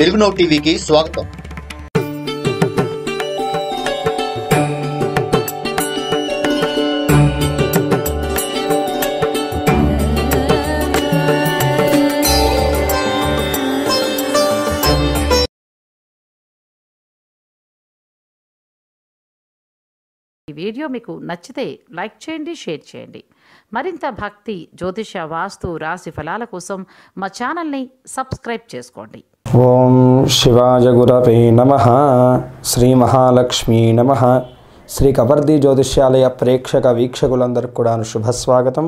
Telugu now టీవీకి స్వాగతం ఈ వీడియో మీకు నచ్చితే లైక్ చేయండి షేర్ చేయండి మరింత భక్తి జ్యోతిష వాస్తు రాశి ఫలాల కోసం మా ఛానల్ని సబ్స్క్రైబ్ చేసుకోండి ఓం శివాయ గురవే నమ శ్రీ మహాలక్ష్మీ నమ శ్రీ కబర్ది జ్యోతిష్యాలయ ప్రేక్షక వీక్షకులందరికీ కూడా శుభస్వాగతం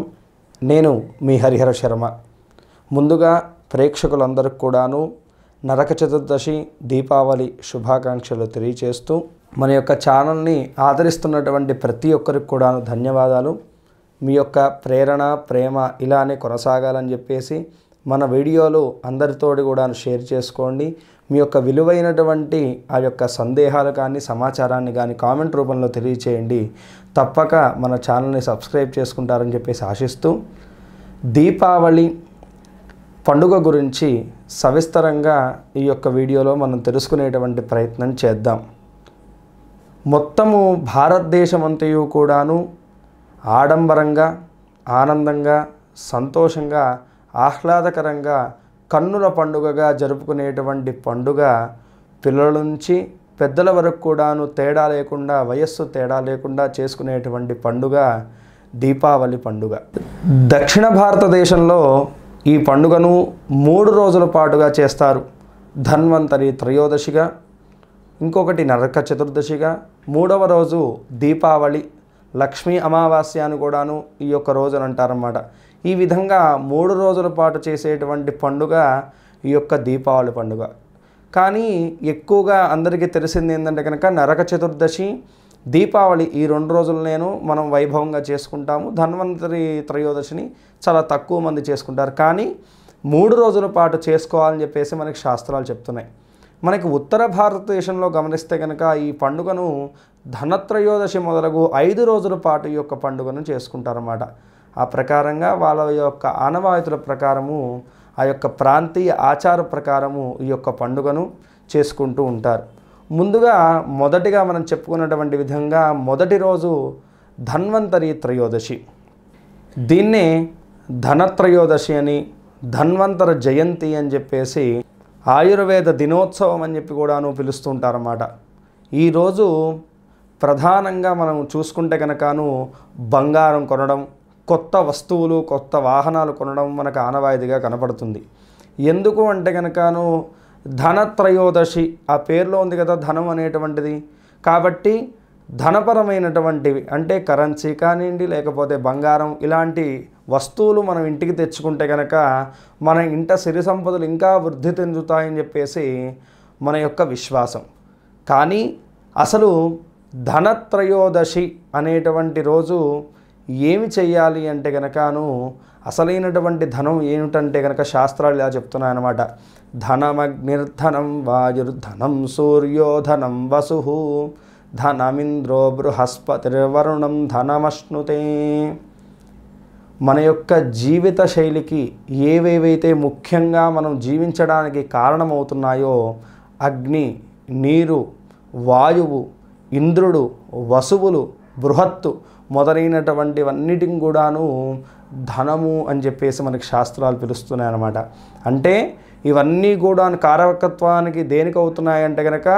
నేను మీ హరిహర శర్మ ముందుగా ప్రేక్షకులందరికీ కూడాను నరక చతుర్దశి దీపావళి శుభాకాంక్షలు తెలియచేస్తూ మన యొక్క ఛానల్ని ఆదరిస్తున్నటువంటి ప్రతి ఒక్కరికి కూడాను ధన్యవాదాలు మీ యొక్క ప్రేరణ ప్రేమ ఇలానే కొనసాగాలని చెప్పేసి మన వీడియోలు అందరితో కూడా షేర్ చేసుకోండి మీ యొక్క విలువైనటువంటి ఆ యొక్క సందేహాలు కానీ సమాచారాన్ని కానీ కామెంట్ రూపంలో తెలియచేయండి తప్పక మన ఛానల్ని సబ్స్క్రైబ్ చేసుకుంటారని చెప్పేసి ఆశిస్తూ దీపావళి పండుగ గురించి సవిస్తరంగా ఈ యొక్క వీడియోలో మనం తెలుసుకునేటువంటి ప్రయత్నం చేద్దాం మొత్తము భారతదేశమంతయు కూడాను ఆడంబరంగా ఆనందంగా సంతోషంగా ఆహ్లాదకరంగా కన్నుల పండుగగా జరుపుకునేటువంటి పండుగ పిల్లల నుంచి పెద్దల వరకు కూడాను తేడా లేకుండా వయస్సు తేడా లేకుండా చేసుకునేటువంటి పండుగ దీపావళి పండుగ దక్షిణ భారతదేశంలో ఈ పండుగను మూడు రోజుల పాటుగా చేస్తారు ధన్వంతరి త్రయోదశిగా ఇంకొకటి నరక చతుర్దశిగా మూడవ రోజు దీపావళి లక్ష్మీ అమావాస్య అని కూడాను ఈ యొక్క అని అంటారన్నమాట ఈ విధంగా మూడు రోజుల పాటు చేసేటువంటి పండుగ ఈ యొక్క దీపావళి పండుగ కానీ ఎక్కువగా అందరికీ తెలిసింది ఏంటంటే కనుక నరక చతుర్దశి దీపావళి ఈ రెండు రోజులు నేను మనం వైభవంగా చేసుకుంటాము ధన్వంతరి త్రయోదశిని చాలా తక్కువ మంది చేసుకుంటారు కానీ మూడు రోజుల పాటు చేసుకోవాలని చెప్పేసి మనకి శాస్త్రాలు చెప్తున్నాయి మనకి ఉత్తర భారతదేశంలో గమనిస్తే కనుక ఈ పండుగను ధనత్రయోదశి మొదలగు ఐదు రోజుల పాటు ఈ యొక్క పండుగను చేసుకుంటారన్నమాట ఆ ప్రకారంగా వాళ్ళ యొక్క ఆనవాయితుల ప్రకారము ఆ యొక్క ప్రాంతీయ ఆచార ప్రకారము ఈ యొక్క పండుగను చేసుకుంటూ ఉంటారు ముందుగా మొదటిగా మనం చెప్పుకున్నటువంటి విధంగా మొదటి రోజు ధన్వంతరి త్రయోదశి దీన్నే ధనత్రయోదశి అని ధన్వంతర జయంతి అని చెప్పేసి ఆయుర్వేద దినోత్సవం అని చెప్పి కూడాను పిలుస్తుంటారన్నమాట ఈరోజు ప్రధానంగా మనం చూసుకుంటే కనుకను బంగారం కొనడం కొత్త వస్తువులు కొత్త వాహనాలు కొనడం మనకు ఆనవాయిదిగా కనపడుతుంది ఎందుకు అంటే కనుకను ధనత్రయోదశి ఆ పేరులో ఉంది కదా ధనం అనేటువంటిది కాబట్టి ధనపరమైనటువంటివి అంటే కరెన్సీ కానివ్వండి లేకపోతే బంగారం ఇలాంటి వస్తువులు మనం ఇంటికి తెచ్చుకుంటే కనుక మన ఇంట సిరి సంపదలు ఇంకా వృద్ధి చెందుతాయని చెప్పేసి మన యొక్క విశ్వాసం కానీ అసలు ధనత్రయోదశి అనేటువంటి రోజు ఏమి చేయాలి అంటే కనుకను అసలైనటువంటి ధనం ఏమిటంటే కనుక శాస్త్రాలు ఇలా చెప్తున్నాయన్నమాట ధనమగ్నిర్ధనం వాయుర్ధనం సూర్యోధనం వసు ధనమింద్రో బృహస్పతిర్వరుణం ధనమశ్నుతే మన యొక్క జీవిత శైలికి ఏవేవైతే ముఖ్యంగా మనం జీవించడానికి కారణమవుతున్నాయో అగ్ని నీరు వాయువు ఇంద్రుడు వసువులు బృహత్తు మొదలైనటువంటివన్నిటిని కూడాను ధనము అని చెప్పేసి మనకి శాస్త్రాలు పిలుస్తున్నాయి అన్నమాట అంటే ఇవన్నీ కూడా కారకత్వానికి దేనికి అవుతున్నాయంటే కనుక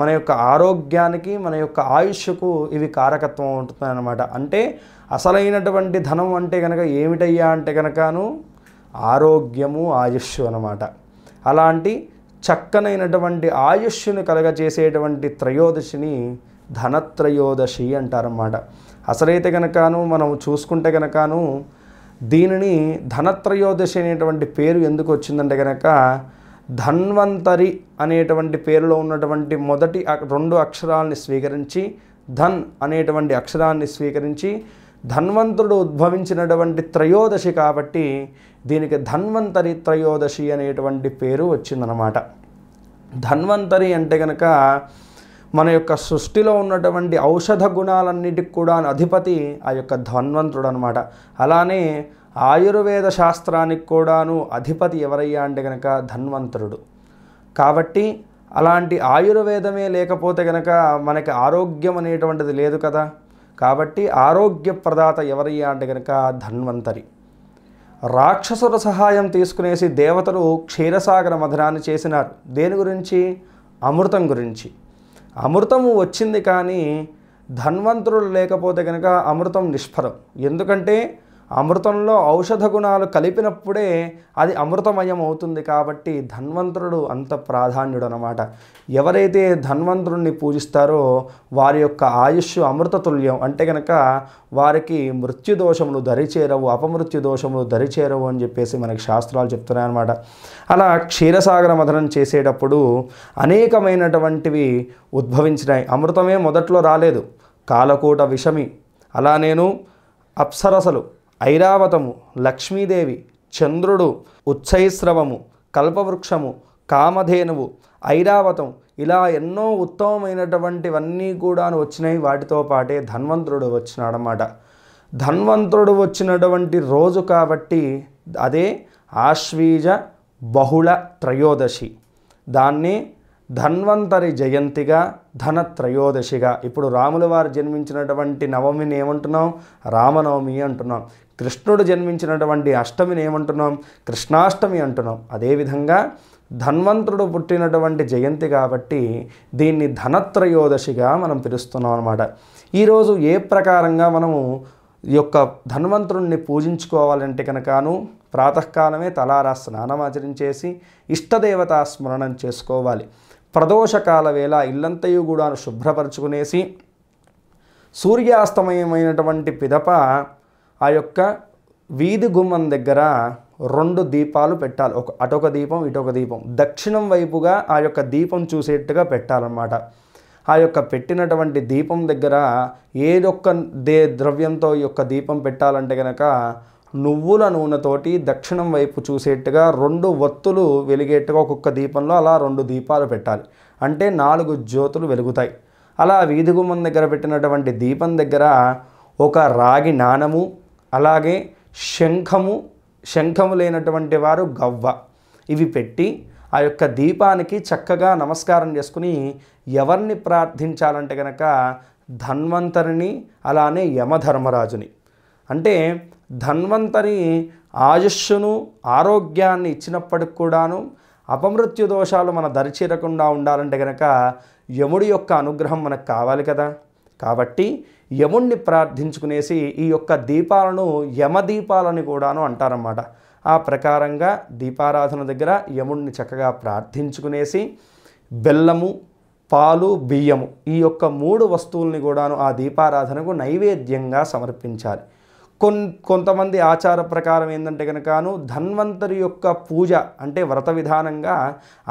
మన యొక్క ఆరోగ్యానికి మన యొక్క ఆయుష్కు ఇవి కారకత్వం అన్నమాట అంటే అసలైనటువంటి ధనం అంటే కనుక ఏమిటయ్యా అంటే కనుకను ఆరోగ్యము ఆయుష్ అనమాట అలాంటి చక్కనైనటువంటి ఆయుష్ను కలగజేసేటువంటి త్రయోదశిని ధనత్రయోదశి అంటారన్నమాట అసలైతే కనుకను మనం చూసుకుంటే కనుకను దీనిని ధనత్రయోదశి అనేటువంటి పేరు ఎందుకు వచ్చిందంటే కనుక ధన్వంతరి అనేటువంటి పేరులో ఉన్నటువంటి మొదటి రెండు అక్షరాలని స్వీకరించి ధన్ అనేటువంటి అక్షరాన్ని స్వీకరించి ధన్వంతుడు ఉద్భవించినటువంటి త్రయోదశి కాబట్టి దీనికి ధన్వంతరి త్రయోదశి అనేటువంటి పేరు వచ్చిందనమాట ధన్వంతరి అంటే కనుక మన యొక్క సృష్టిలో ఉన్నటువంటి ఔషధ గుణాలన్నిటికి కూడా అధిపతి ఆ యొక్క ధన్వంతుడు అనమాట అలానే ఆయుర్వేద శాస్త్రానికి కూడాను అధిపతి ఎవరయ్యా అంటే గనక ధన్వంతరుడు కాబట్టి అలాంటి ఆయుర్వేదమే లేకపోతే గనక మనకి ఆరోగ్యం అనేటువంటిది లేదు కదా కాబట్టి ఆరోగ్య ప్రదాత ఎవరయ్యా అంటే గనక ధన్వంతరి రాక్షసుల సహాయం తీసుకునేసి దేవతలు క్షీరసాగర మధురాన్ని చేసినారు దేని గురించి అమృతం గురించి అమృతము వచ్చింది కానీ ధన్వంతుడు లేకపోతే కనుక అమృతం నిష్ఫలం ఎందుకంటే అమృతంలో ఔషధ గుణాలు కలిపినప్పుడే అది అమృతమయం అవుతుంది కాబట్టి ధన్వంతుడు అంత ప్రాధాన్యుడు అనమాట ఎవరైతే ధన్వంతుడిని పూజిస్తారో వారి యొక్క ఆయుష్ అమృతతుల్యం అంటే కనుక వారికి మృత్యుదోషములు దరిచేరవు అపమృత్యు దోషములు దరిచేరవు అని చెప్పేసి మనకి శాస్త్రాలు చెప్తున్నాయన్నమాట అలా క్షీరసాగర మధనం చేసేటప్పుడు అనేకమైనటువంటివి ఉద్భవించినాయి అమృతమే మొదట్లో రాలేదు కాలకూట విషమి అలా నేను అప్సరసలు ఐరావతము లక్ష్మీదేవి చంద్రుడు ఉత్సైస్రవము కల్పవృక్షము కామధేనువు ఐరావతం ఇలా ఎన్నో ఉత్తమమైనటువంటివన్నీ కూడా వచ్చినాయి వాటితో పాటే ధన్వంతుడు వచ్చినాడన్నమాట ధన్వంతుడు వచ్చినటువంటి రోజు కాబట్టి అదే ఆశ్వీజ బహుళ త్రయోదశి దాన్ని ధన్వంతరి జయంతిగా ధన త్రయోదశిగా ఇప్పుడు రాముల వారు జన్మించినటువంటి నవమిని ఏమంటున్నాం రామనవమి అంటున్నాం కృష్ణుడు జన్మించినటువంటి అష్టమిని ఏమంటున్నాం కృష్ణాష్టమి అంటున్నాం అదేవిధంగా ధన్వంతుడు పుట్టినటువంటి జయంతి కాబట్టి దీన్ని ధనత్రయోదశిగా మనం పిలుస్తున్నాం అనమాట ఈరోజు ఏ ప్రకారంగా మనము ఈ యొక్క ధన్వంతుడిని పూజించుకోవాలంటే కనుకను ప్రాతకాలమే తలారా స్నానం ఆచరించేసి ఇష్టదేవతా స్మరణం చేసుకోవాలి ప్రదోషకాల వేళ ఇల్లంతయు కూడా శుభ్రపరచుకునేసి సూర్యాస్తమయమైనటువంటి పిదప ఆ యొక్క వీధి గుమ్మం దగ్గర రెండు దీపాలు పెట్టాలి ఒక అటొక దీపం ఇటొక దీపం దక్షిణం వైపుగా ఆ యొక్క దీపం చూసేట్టుగా పెట్టాలన్నమాట ఆ యొక్క పెట్టినటువంటి దీపం దగ్గర ఏదొక్క దే ద్రవ్యంతో ఈ యొక్క దీపం పెట్టాలంటే కనుక నువ్వుల నూనెతోటి దక్షిణం వైపు చూసేట్టుగా రెండు ఒత్తులు వెలిగేట్టుగా ఒక్కొక్క దీపంలో అలా రెండు దీపాలు పెట్టాలి అంటే నాలుగు జ్యోతులు వెలుగుతాయి అలా వీధి గుమ్మం దగ్గర పెట్టినటువంటి దీపం దగ్గర ఒక రాగి నాణము అలాగే శంఖము శంఖము లేనటువంటి వారు గవ్వ ఇవి పెట్టి ఆ యొక్క దీపానికి చక్కగా నమస్కారం చేసుకుని ఎవరిని ప్రార్థించాలంటే కనుక ధన్వంతరిని అలానే యమధర్మరాజుని అంటే ధన్వంతరి ఆయుష్ను ఆరోగ్యాన్ని ఇచ్చినప్పటికి కూడాను అపమృత్యు దోషాలు మన దరిచేరకుండా ఉండాలంటే కనుక యముడి యొక్క అనుగ్రహం మనకు కావాలి కదా కాబట్టి యముణ్ణి ప్రార్థించుకునేసి ఈ యొక్క దీపాలను యమదీపాలని కూడాను అంటారన్నమాట ఆ ప్రకారంగా దీపారాధన దగ్గర యముణ్ణి చక్కగా ప్రార్థించుకునేసి బెల్లము పాలు బియ్యము ఈ యొక్క మూడు వస్తువుల్ని కూడాను ఆ దీపారాధనకు నైవేద్యంగా సమర్పించాలి కొన్ కొంతమంది ఆచార ప్రకారం ఏంటంటే కనుకను ధన్వంతరి యొక్క పూజ అంటే వ్రత విధానంగా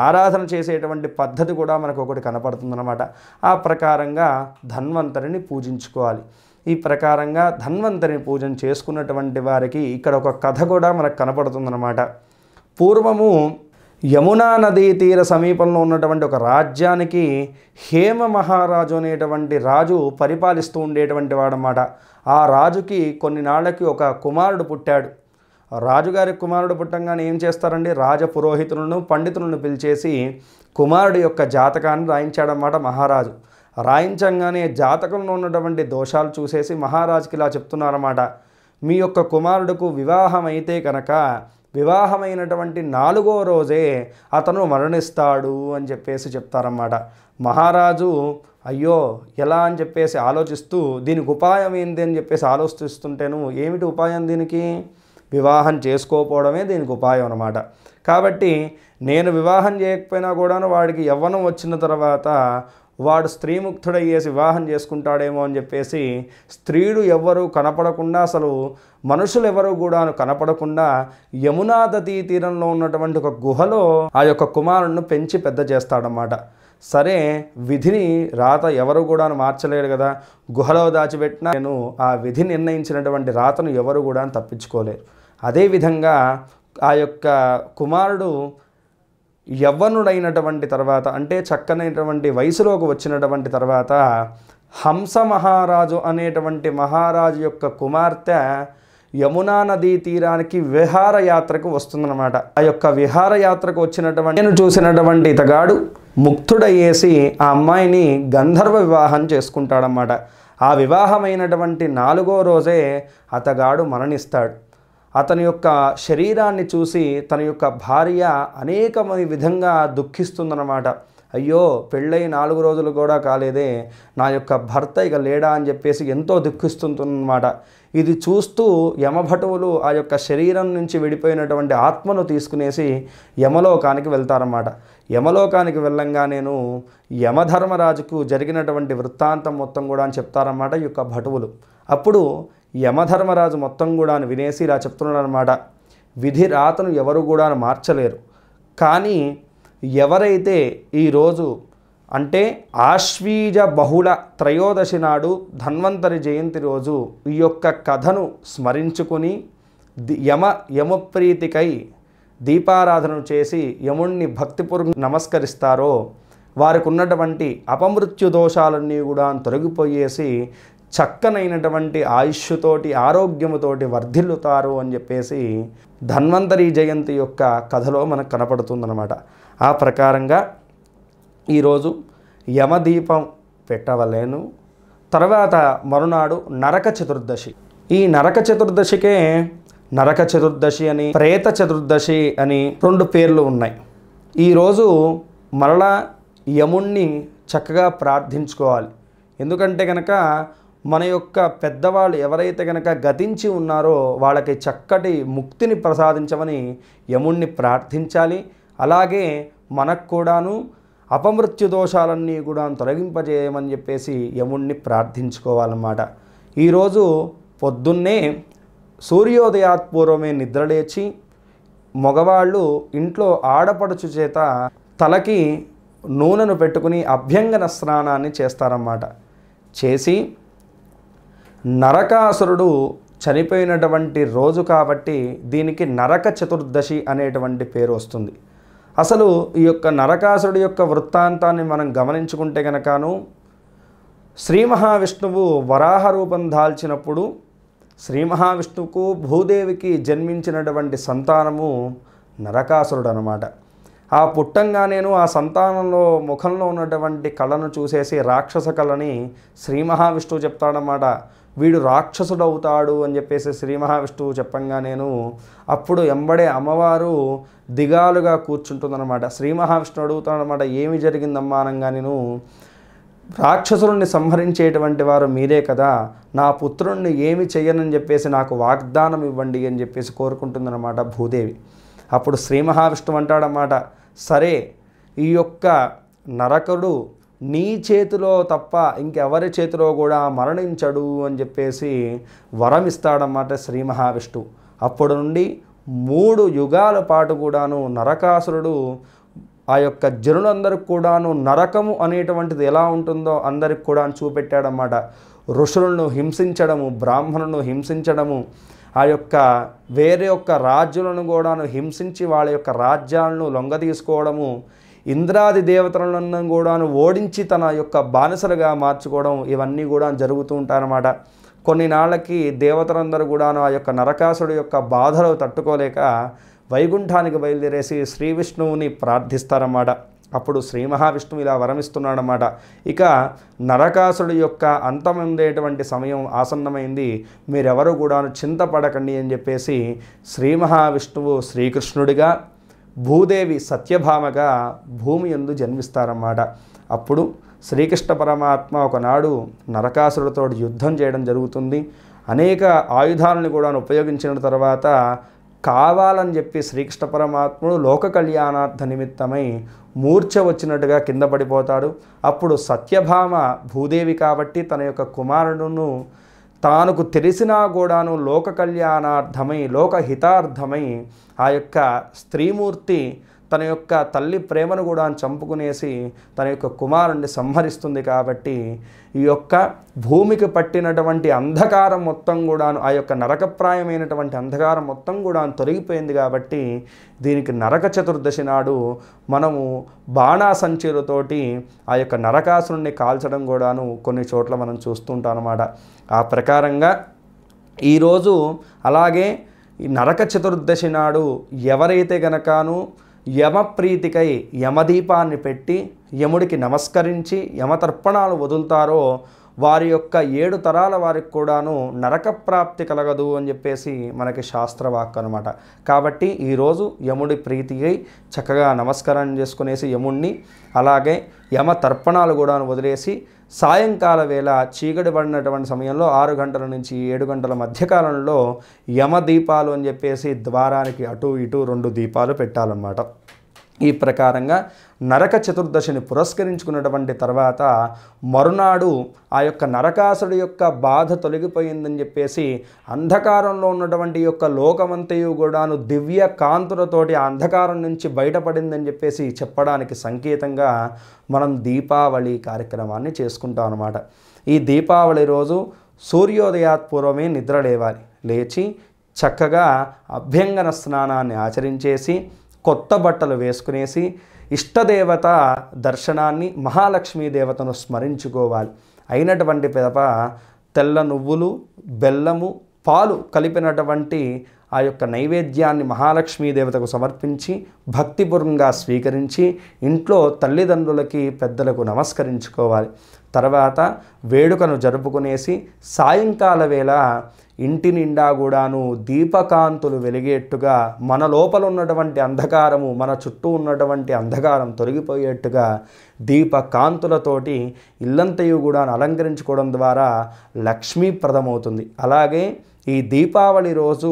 ఆరాధన చేసేటువంటి పద్ధతి కూడా మనకు ఒకటి కనపడుతుందన్నమాట ఆ ప్రకారంగా ధన్వంతరిని పూజించుకోవాలి ఈ ప్రకారంగా ధన్వంతరిని పూజన చేసుకున్నటువంటి వారికి ఇక్కడ ఒక కథ కూడా మనకు కనపడుతుందన్నమాట పూర్వము యమునా నదీ తీర సమీపంలో ఉన్నటువంటి ఒక రాజ్యానికి హేమ మహారాజు అనేటువంటి రాజు పరిపాలిస్తూ ఉండేటువంటి వాడనమాట ఆ రాజుకి కొన్ని నాళ్ళకి ఒక కుమారుడు పుట్టాడు రాజుగారి కుమారుడు పుట్టంగానే ఏం చేస్తారండి రాజ పురోహితులను పండితులను పిలిచేసి కుమారుడు యొక్క జాతకాన్ని రాయించాడన్నమాట మహారాజు రాయించంగానే జాతకంలో ఉన్నటువంటి దోషాలు చూసేసి మహారాజుకి ఇలా చెప్తున్నారన్నమాట మీ యొక్క కుమారుడుకు వివాహం అయితే కనుక వివాహమైనటువంటి నాలుగో రోజే అతను మరణిస్తాడు అని చెప్పేసి చెప్తారన్నమాట మహారాజు అయ్యో ఎలా అని చెప్పేసి ఆలోచిస్తూ దీనికి ఉపాయం ఏంది అని చెప్పేసి ఆలోచిస్తుంటేను ఏమిటి ఉపాయం దీనికి వివాహం చేసుకోకపోవడమే దీనికి ఉపాయం అనమాట కాబట్టి నేను వివాహం చేయకపోయినా కూడాను వాడికి యవ్వనం వచ్చిన తర్వాత వాడు స్త్రీముక్తుడయ్యేసి వివాహం చేసుకుంటాడేమో అని చెప్పేసి స్త్రీలు ఎవ్వరూ కనపడకుండా అసలు మనుషులు ఎవరు కూడా కనపడకుండా యమునాదతి తీరంలో ఉన్నటువంటి ఒక గుహలో ఆ యొక్క కుమారుణ్ణి పెంచి పెద్ద చేస్తాడన్నమాట సరే విధిని రాత ఎవరు కూడా మార్చలేడు కదా గుహలో దాచిపెట్టిన నేను ఆ విధి నిర్ణయించినటువంటి రాతను ఎవరు కూడా తప్పించుకోలేరు అదేవిధంగా ఆ యొక్క కుమారుడు యవ్వనుడైనటువంటి తర్వాత అంటే చక్కనైనటువంటి వయసులోకి వచ్చినటువంటి తర్వాత హంస మహారాజు అనేటువంటి మహారాజు యొక్క కుమార్తె యమునా నదీ తీరానికి విహారయాత్రకు వస్తుందన్నమాట ఆ యొక్క విహారయాత్రకు వచ్చినటువంటి నేను చూసినటువంటి ఇతగాడు ముక్తుడయ్యేసి ఆ అమ్మాయిని గంధర్వ వివాహం చేసుకుంటాడనమాట ఆ వివాహమైనటువంటి నాలుగో రోజే అతగాడు మరణిస్తాడు అతని యొక్క శరీరాన్ని చూసి తన యొక్క భార్య అనేక విధంగా దుఃఖిస్తుందన్నమాట అయ్యో పెళ్ళై నాలుగు రోజులు కూడా కాలేదే నా యొక్క భర్త ఇక లేడా అని చెప్పేసి ఎంతో దుఃఖిస్తుందన్నమాట ఇది చూస్తూ యమభటువులు ఆ యొక్క శరీరం నుంచి విడిపోయినటువంటి ఆత్మను తీసుకునేసి యమలోకానికి వెళ్తారన్నమాట యమలోకానికి వెళ్ళంగా నేను యమధర్మరాజుకు జరిగినటువంటి వృత్తాంతం మొత్తం కూడా అని చెప్తారన్నమాట ఈ యొక్క భటువులు అప్పుడు యమధర్మరాజు మొత్తం కూడా వినేసి ఇలా చెప్తున్నాడు అనమాట విధి రాతను ఎవరు కూడా మార్చలేరు కానీ ఎవరైతే ఈరోజు అంటే ఆశ్వీజ బహుళ త్రయోదశి నాడు ధన్వంతరి జయంతి రోజు ఈ యొక్క కథను స్మరించుకుని యమ యమప్రీతికై దీపారాధన చేసి యముణ్ణి భక్తిపూర్వక నమస్కరిస్తారో వారికి ఉన్నటువంటి అపమృత్యు దోషాలన్నీ కూడా తొలగిపోయేసి చక్కనైనటువంటి ఆయుష్తోటి ఆరోగ్యముతోటి వర్ధిల్లుతారు అని చెప్పేసి ధన్వంతరి జయంతి యొక్క కథలో మనకు కనపడుతుందన్నమాట ఆ ప్రకారంగా ఈరోజు యమదీపం పెట్టవలేను తర్వాత మరునాడు నరక చతుర్దశి ఈ నరక చతుర్దశికే నరక చతుర్దశి అని ప్రేత చతుర్దశి అని రెండు పేర్లు ఉన్నాయి ఈరోజు మరలా యముణ్ణి చక్కగా ప్రార్థించుకోవాలి ఎందుకంటే కనుక మన యొక్క పెద్దవాళ్ళు ఎవరైతే కనుక గతించి ఉన్నారో వాళ్ళకి చక్కటి ముక్తిని ప్రసాదించమని యముణ్ణి ప్రార్థించాలి అలాగే మనకు కూడాను అపమృత్యు దోషాలన్నీ కూడా తొలగింపజేయమని చెప్పేసి యముణ్ణి ప్రార్థించుకోవాలన్నమాట ఈరోజు పొద్దున్నే సూర్యోదయాత్ పూర్వమే నిద్రలేచి మగవాళ్ళు ఇంట్లో ఆడపడుచు చేత తలకి నూనెను పెట్టుకుని అభ్యంగన స్నానాన్ని చేస్తారన్నమాట చేసి నరకాసురుడు చనిపోయినటువంటి రోజు కాబట్టి దీనికి నరక చతుర్దశి అనేటువంటి పేరు వస్తుంది అసలు ఈ యొక్క నరకాసురుడి యొక్క వృత్తాంతాన్ని మనం గమనించుకుంటే గనకాను శ్రీ మహావిష్ణువు వరాహ రూపం దాల్చినప్పుడు శ్రీ మహావిష్ణువుకు భూదేవికి జన్మించినటువంటి సంతానము నరకాసురుడు అనమాట ఆ పుట్టంగానేను ఆ సంతానంలో ముఖంలో ఉన్నటువంటి కళను చూసేసి రాక్షస కళని శ్రీ మహావిష్ణువు చెప్తాడనమాట వీడు రాక్షసుడు అవుతాడు అని చెప్పేసి శ్రీ మహావిష్ణువు చెప్పంగా నేను అప్పుడు ఎంబడే అమ్మవారు దిగాలుగా కూర్చుంటుందన్నమాట శ్రీ మహావిష్ణువు అడుగుతాడనమాట ఏమి జరిగిందమ్మా అనగా నేను రాక్షసుల్ని సంహరించేటువంటి వారు మీరే కదా నా పుత్రుణ్ణి ఏమి చేయనని చెప్పేసి నాకు వాగ్దానం ఇవ్వండి అని చెప్పేసి కోరుకుంటుందన్నమాట భూదేవి అప్పుడు శ్రీ మహావిష్ణువు అంటాడన్నమాట సరే ఈ యొక్క నరకుడు నీ చేతిలో తప్ప ఇంకెవరి చేతిలో కూడా మరణించడు అని చెప్పేసి వరం ఇస్తాడన్నమాట శ్రీ మహావిష్ణువు అప్పటి నుండి మూడు యుగాల పాటు కూడాను నరకాసురుడు ఆ యొక్క జనులందరికి కూడాను నరకము అనేటువంటిది ఎలా ఉంటుందో అందరికి కూడా చూపెట్టాడన్నమాట ఋషులను హింసించడము బ్రాహ్మణులను హింసించడము ఆ యొక్క వేరే యొక్క రాజులను కూడాను హింసించి వాళ్ళ యొక్క రాజ్యాలను లొంగ తీసుకోవడము ఇంద్రాది దేవతలను కూడాను ఓడించి తన యొక్క బానిసలుగా మార్చుకోవడం ఇవన్నీ కూడా జరుగుతూ ఉంటాయన్నమాట కొన్ని నాళ్ళకి దేవతలందరూ కూడాను ఆ యొక్క నరకాసుడు యొక్క బాధలు తట్టుకోలేక వైకుంఠానికి బయలుదేరేసి శ్రీ విష్ణువుని ప్రార్థిస్తారన్నమాట అప్పుడు శ్రీ మహావిష్ణువు ఇలా వరమిస్తున్నాడన్నమాట ఇక నరకాసుడు యొక్క అంతముందేటువంటి సమయం ఆసన్నమైంది మీరెవరు కూడాను చింతపడకండి అని చెప్పేసి శ్రీ మహావిష్ణువు శ్రీకృష్ణుడిగా భూదేవి సత్యభామగా భూమి ఎందు జన్మిస్తారన్నమాట అప్పుడు శ్రీకృష్ణ పరమాత్మ ఒకనాడు నరకాసుడితో యుద్ధం చేయడం జరుగుతుంది అనేక ఆయుధాలను కూడా ఉపయోగించిన తర్వాత కావాలని చెప్పి శ్రీకృష్ణ పరమాత్ముడు లోక కళ్యాణార్థ నిమిత్తమై మూర్ఛ వచ్చినట్టుగా కింద పడిపోతాడు అప్పుడు సత్యభామ భూదేవి కాబట్టి తన యొక్క కుమారుడును తానుకు తెలిసినా కూడాను లోక కళ్యాణార్థమై లోకహితార్థమై ఆ యొక్క స్త్రీమూర్తి తన యొక్క తల్లి ప్రేమను కూడా చంపుకునేసి తన యొక్క కుమారుణ్ణి సంహరిస్తుంది కాబట్టి ఈ యొక్క భూమికి పట్టినటువంటి అంధకారం మొత్తం కూడాను ఆ యొక్క నరకప్రాయమైనటువంటి అంధకారం మొత్తం కూడా తొలగిపోయింది కాబట్టి దీనికి నరక చతుర్దశి నాడు మనము బాణాసంచరుతోటి ఆ యొక్క నరకాసురుణ్ణి కాల్చడం కూడాను కొన్ని చోట్ల మనం చూస్తుంటాం అన్నమాట ఆ ప్రకారంగా ఈరోజు అలాగే ఈ నరక చతుర్దశి నాడు ఎవరైతే గనకాను యమప్రీతికై యమదీపాన్ని పెట్టి యముడికి నమస్కరించి యమతర్పణాలు వదులుతారో వారి యొక్క ఏడు తరాల వారికి కూడాను నరక ప్రాప్తి కలగదు అని చెప్పేసి మనకి శాస్త్రవాక్ అనమాట కాబట్టి ఈరోజు యముడి ప్రీతి అయి చక్కగా నమస్కారం చేసుకునేసి యముణ్ణి అలాగే యమ తర్పణాలు కూడా వదిలేసి సాయంకాల వేళ చీకటి పడినటువంటి సమయంలో ఆరు గంటల నుంచి ఏడు గంటల మధ్యకాలంలో యమ దీపాలు అని చెప్పేసి ద్వారానికి అటు ఇటు రెండు దీపాలు పెట్టాలన్నమాట ఈ ప్రకారంగా నరక చతుర్దశిని పురస్కరించుకున్నటువంటి తర్వాత మరునాడు ఆ యొక్క నరకాసుడు యొక్క బాధ తొలగిపోయిందని చెప్పేసి అంధకారంలో ఉన్నటువంటి యొక్క లోకమంతయు కూడాను దివ్య కాంతులతోటి ఆ అంధకారం నుంచి బయటపడిందని చెప్పేసి చెప్పడానికి సంకేతంగా మనం దీపావళి కార్యక్రమాన్ని చేసుకుంటాం అనమాట ఈ దీపావళి రోజు సూర్యోదయాత్పూర్వమే నిద్ర లేవాలి లేచి చక్కగా అభ్యంగన స్నానాన్ని ఆచరించేసి కొత్త బట్టలు వేసుకునేసి ఇష్టదేవత దర్శనాన్ని మహాలక్ష్మీ దేవతను స్మరించుకోవాలి అయినటువంటి పిదప తెల్ల నువ్వులు బెల్లము పాలు కలిపినటువంటి ఆ యొక్క నైవేద్యాన్ని మహాలక్ష్మీ దేవతకు సమర్పించి భక్తిపూర్వంగా స్వీకరించి ఇంట్లో తల్లిదండ్రులకి పెద్దలకు నమస్కరించుకోవాలి తర్వాత వేడుకను జరుపుకునేసి సాయంకాల వేళ ఇంటి నిండా కూడాను దీపకాంతులు వెలిగేట్టుగా మన లోపల ఉన్నటువంటి అంధకారము మన చుట్టూ ఉన్నటువంటి అంధకారం తొలగిపోయేట్టుగా దీపకాంతులతోటి ఇల్లంతయు కూడా అలంకరించుకోవడం ద్వారా లక్ష్మీప్రదమవుతుంది అలాగే ఈ దీపావళి రోజు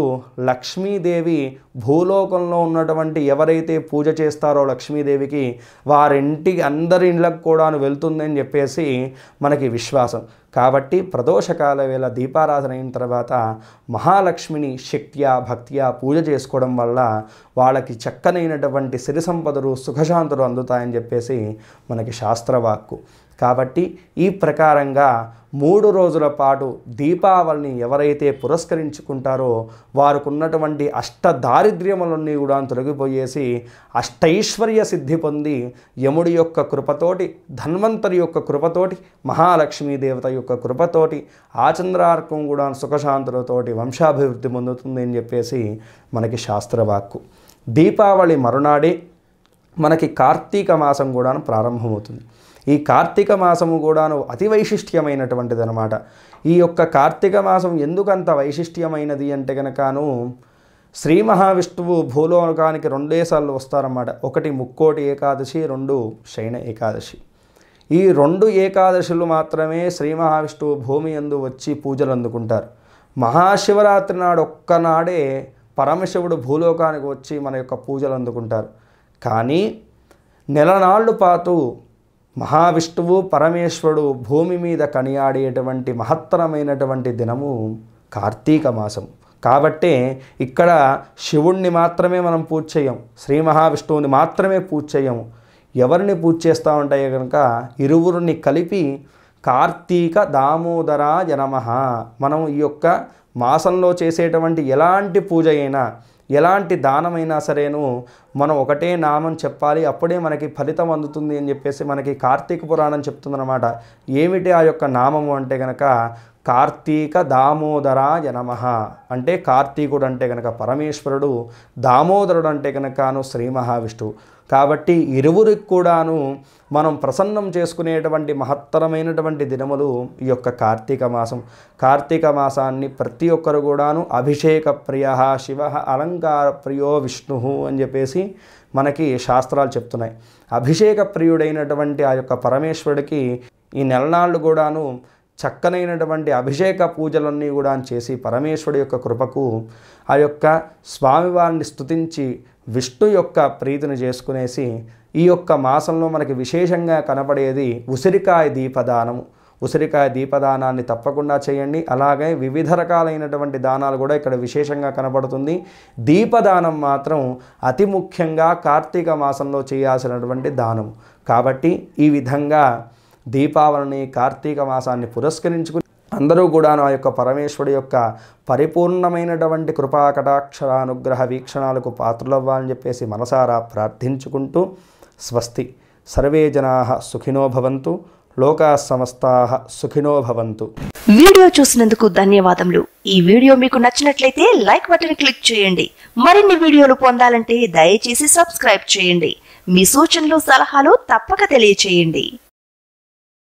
లక్ష్మీదేవి భూలోకంలో ఉన్నటువంటి ఎవరైతే పూజ చేస్తారో లక్ష్మీదేవికి వారింటికి అందరి ఇళ్ళకు కూడాను వెళ్తుందని చెప్పేసి మనకి విశ్వాసం కాబట్టి ప్రదోషకాల వేళ దీపారాధన అయిన తర్వాత మహాలక్ష్మిని శక్త్యా భక్త్యా పూజ చేసుకోవడం వల్ల వాళ్ళకి చక్కనైనటువంటి సిరి సంపదలు సుఖశాంతులు అందుతాయని చెప్పేసి మనకి శాస్త్రవాక్కు కాబట్టి ఈ ప్రకారంగా మూడు రోజుల పాటు దీపావళిని ఎవరైతే పురస్కరించుకుంటారో వారికున్నటువంటి అష్ట దారిద్ర్యములన్నీ కూడా తొలగిపోయేసి అష్టైశ్వర్య సిద్ధి పొంది యముడి యొక్క కృపతోటి ధన్వంతరి యొక్క కృపతోటి మహాలక్ష్మీ దేవత యొక్క కృపతోటి ఆచంద్రార్కం కూడా సుఖశాంతులతోటి వంశాభివృద్ధి పొందుతుంది అని చెప్పేసి మనకి శాస్త్రవాక్కు దీపావళి మరునాడే మనకి కార్తీక మాసం కూడా ప్రారంభమవుతుంది ఈ కార్తీక మాసము కూడాను అతి వైశిష్ట్యమైనటువంటిది అనమాట ఈ యొక్క కార్తీక మాసం ఎందుకంత వైశిష్ట్యమైనది అంటే కనుకను శ్రీ మహావిష్ణువు భూలోకానికి రెండేసార్లు వస్తారన్నమాట ఒకటి ముక్కోటి ఏకాదశి రెండు శయన ఏకాదశి ఈ రెండు ఏకాదశులు మాత్రమే శ్రీ మహావిష్ణువు భూమి అందు వచ్చి పూజలు అందుకుంటారు మహాశివరాత్రి నాడు ఒక్కనాడే పరమశివుడు భూలోకానికి వచ్చి మన యొక్క పూజలు అందుకుంటారు కానీ నెలనాళ్ళు పాతు మహావిష్ణువు పరమేశ్వరుడు భూమి మీద కనియాడేటువంటి మహత్తరమైనటువంటి దినము కార్తీక మాసం కాబట్టి ఇక్కడ శివుణ్ణి మాత్రమే మనం పూజ చేయం శ్రీ మహావిష్ణువుని మాత్రమే పూజ చేయము ఎవరిని పూజ చేస్తూ ఉంటాయో కనుక ఇరువురిని కలిపి కార్తీక దామోదర జనమ మనం ఈ యొక్క మాసంలో చేసేటువంటి ఎలాంటి పూజ అయినా ఎలాంటి దానమైనా సరేను మనం ఒకటే నామం చెప్పాలి అప్పుడే మనకి ఫలితం అందుతుంది అని చెప్పేసి మనకి కార్తీక పురాణం చెప్తుందన్నమాట ఏమిటి ఆ యొక్క నామము అంటే కనుక కార్తీక దామోదర జనమ అంటే కార్తీకుడు అంటే కనుక పరమేశ్వరుడు దామోదరుడు అంటే గనకను శ్రీ మహావిష్ణువు కాబట్టి ఇరువురికి కూడాను మనం ప్రసన్నం చేసుకునేటువంటి మహత్తరమైనటువంటి దినములు ఈ యొక్క కార్తీక మాసం కార్తీక మాసాన్ని ప్రతి ఒక్కరు కూడాను అభిషేక ప్రియ శివ అలంకార ప్రియో విష్ణు అని చెప్పేసి మనకి శాస్త్రాలు చెప్తున్నాయి అభిషేక ప్రియుడైనటువంటి ఆ యొక్క పరమేశ్వరుడికి ఈ నెలనాళ్ళు కూడాను చక్కనైనటువంటి అభిషేక పూజలన్నీ కూడా చేసి పరమేశ్వరుడు యొక్క కృపకు ఆ యొక్క స్వామివారిని స్థుతించి విష్ణు యొక్క ప్రీతిని చేసుకునేసి ఈ యొక్క మాసంలో మనకి విశేషంగా కనపడేది ఉసిరికాయ దీపదానము ఉసిరికాయ దీపదానాన్ని తప్పకుండా చేయండి అలాగే వివిధ రకాలైనటువంటి దానాలు కూడా ఇక్కడ విశేషంగా కనబడుతుంది దీపదానం మాత్రం అతి ముఖ్యంగా కార్తీక మాసంలో చేయాల్సినటువంటి దానం కాబట్టి ఈ విధంగా దీపావళిని కార్తీక మాసాన్ని పురస్కరించుకుని అందరూ కూడా నా యొక్క పరమేశ్వరుడు యొక్క పరిపూర్ణమైనటువంటి కృపా కటాక్షర అనుగ్రహ వీక్షణాలకు పాత్రలవ్వాలని చెప్పేసి మనసారా ప్రార్థించుకుంటూ స్వస్తి సర్వే జనా సుఖినో భవంతు లోకా సమస్తా సుఖినో భవంతు వీడియో చూసినందుకు ధన్యవాదములు ఈ వీడియో మీకు నచ్చినట్లయితే లైక్ బటన్ క్లిక్ చేయండి మరిన్ని వీడియోలు పొందాలంటే దయచేసి సబ్స్క్రైబ్ చేయండి మీ సూచనలు సలహాలు తప్పక తెలియచేయండి